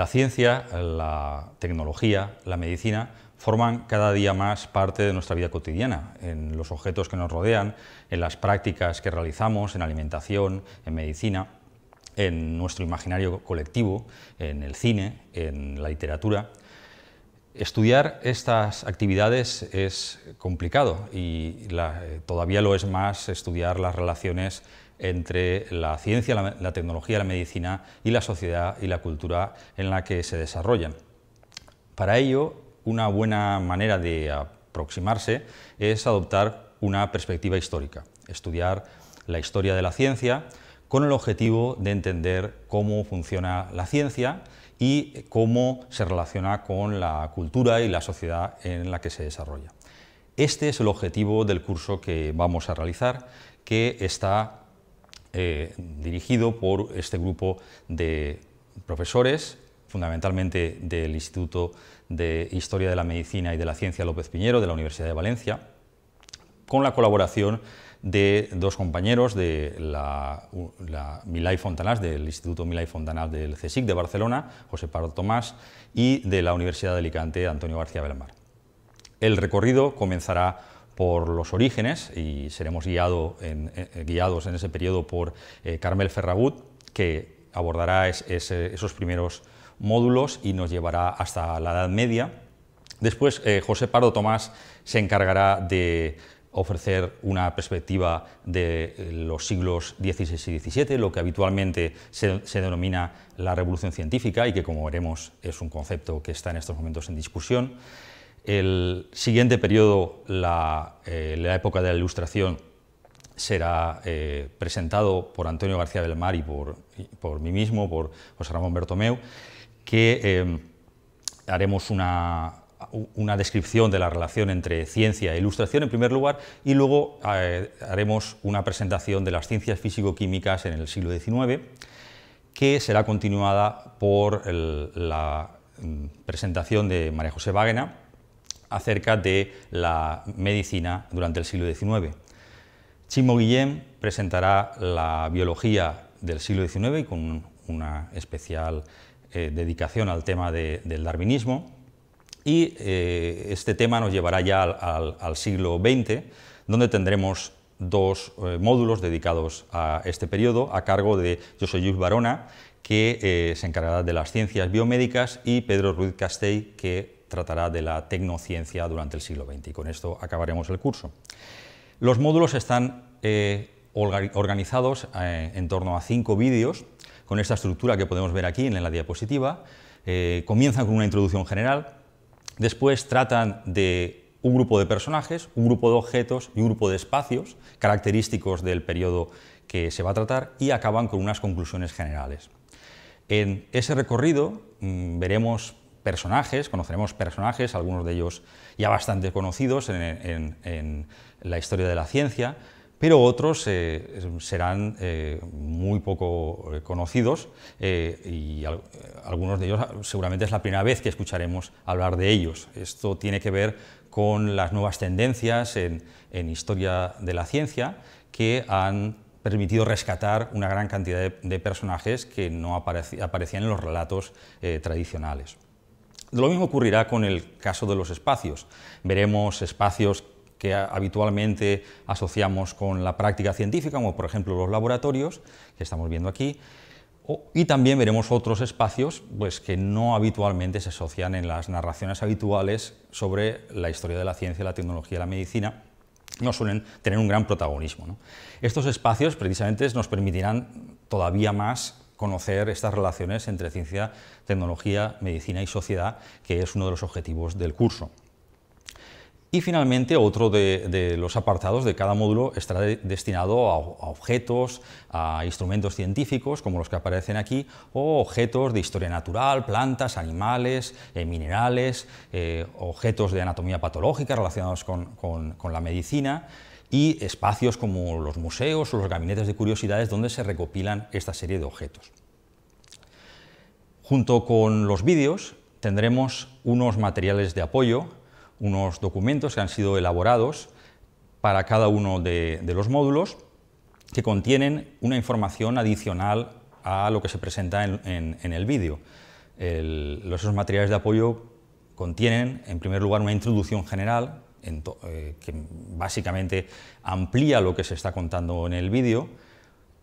La ciencia, la tecnología, la medicina forman cada día más parte de nuestra vida cotidiana, en los objetos que nos rodean, en las prácticas que realizamos, en alimentación, en medicina, en nuestro imaginario colectivo, en el cine, en la literatura. Estudiar estas actividades es complicado y eh, todavía lo es más estudiar las relaciones entre la ciencia, la tecnología, la medicina y la sociedad y la cultura en la que se desarrollan. Para ello, una buena manera de aproximarse es adoptar una perspectiva histórica, estudiar la historia de la ciencia con el objetivo de entender cómo funciona la ciencia, y cómo se relaciona con la cultura y la sociedad en la que se desarrolla. Este es el objetivo del curso que vamos a realizar, que está eh, dirigido por este grupo de profesores, fundamentalmente del Instituto de Historia de la Medicina y de la Ciencia López Piñero de la Universidad de Valencia, con la colaboración de dos compañeros de la, del Instituto Milay Fontanás del CSIC de Barcelona, José Pardo Tomás, y de la Universidad de Alicante, Antonio García Belmar. El recorrido comenzará por los orígenes y seremos en, eh, eh, guiados en ese periodo por eh, Carmel Ferragut, que abordará esos primeros módulos y nos llevará hasta la Edad Media. Después, José Pardo Tomás se encargará de ofrecer una perspectiva de eh, los siglos XVI y XVII, lo que habitualmente se, denomina la revolución científica y que, como veremos, es un concepto que está en estos momentos en discusión. El siguiente periodo, la, eh, época de la Ilustración, será eh, presentado por Antonio García del Mar y por, por mí mismo, por José Ramón Bertomeu, que haremos una una descripción de la relación entre ciencia e ilustración en primer lugar y luego eh, haremos una presentación de las ciencias físico-químicas en el siglo XIX que será continuada por la mm, presentación de María José Wagner acerca de la medicina durante el siglo XIX. Chimo Guillén presentará la biología del siglo XIX con una especial eh, dedicación al tema del darwinismo. Y eh, este tema nos llevará ya al, siglo XX, donde tendremos dos eh, módulos dedicados a este periodo, a cargo de Yo soy Luis Barona, que eh, se encargará de las ciencias biomédicas, y Pedro Ruiz Castell, que tratará de la tecnociencia durante el siglo XX. Y con esto acabaremos el curso. Los módulos están organizados en torno a cinco vídeos, con esta estructura que podemos ver aquí en la diapositiva. comienzan con una introducción general, Después tratan de un grupo de personajes, un grupo de objetos y un grupo de espacios característicos del periodo que se va a tratar y acaban con unas conclusiones generales. En ese recorrido mm, veremos personajes, conoceremos personajes, algunos de ellos ya bastante conocidos en la historia de la ciencia, pero otros eh, serán eh, muy poco eh, conocidos y algunos de ellos ah, seguramente es la primera vez que escucharemos hablar de ellos. Esto tiene que ver con las nuevas tendencias en, historia de la ciencia que han permitido rescatar una gran cantidad de personajes que no aparecían en los relatos tradicionales. Lo mismo ocurrirá con el caso de los espacios. Veremos espacios que habitualmente asociamos con la práctica científica, como por ejemplo los laboratorios, que estamos viendo aquí, y también veremos otros espacios pues, que no habitualmente se asocian en las narraciones habituales sobre la historia de la ciencia, la tecnología, la medicina, no suelen tener un gran protagonismo. Estos espacios precisamente nos permitirán todavía más conocer estas relaciones entre ciencia, tecnología, medicina y sociedad, que es uno de los objetivos del curso. Y finalmente, otro de, los apartados de cada módulo estará destinado a, objetos, a instrumentos científicos, como los que aparecen aquí, o objetos de historia natural, plantas, animales, eh, minerales, eh, objetos de anatomía patológica relacionados con, con la medicina y espacios como los museos o los gabinetes de curiosidades donde se recopilan esta serie de objetos. Junto con los vídeos tendremos unos materiales de apoyo unos documentos que han sido elaborados para cada uno de, los módulos que contienen una información adicional a lo que se presenta en, el vídeo. Los esos materiales de apoyo contienen, en primer lugar, una introducción general eh, que básicamente amplía lo que se está contando en el vídeo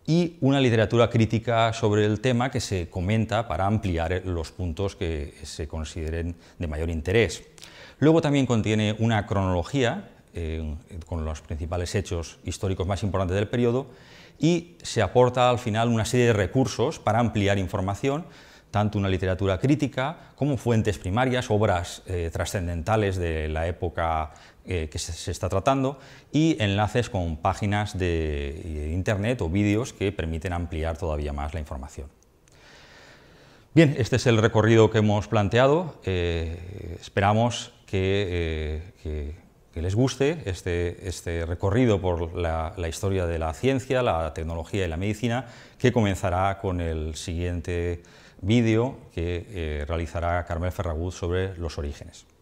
y una literatura crítica sobre el tema que se comenta para ampliar los puntos que se consideren de mayor interés. Luego también contiene una cronología eh, con los principales hechos históricos más importantes del periodo y se aporta al final una serie de recursos para ampliar información, tanto una literatura crítica como fuentes primarias, obras eh, trascendentales de la época eh, que se, está tratando y enlaces con páginas de, internet o vídeos que permiten ampliar todavía más la información. Bien, este es el recorrido que hemos planteado. esperamos eh, que, les guste este, este recorrido por la, historia de la ciencia, la tecnología y la medicina, que comenzará con el siguiente vídeo que eh, realizará Carmel Ferragut sobre los orígenes.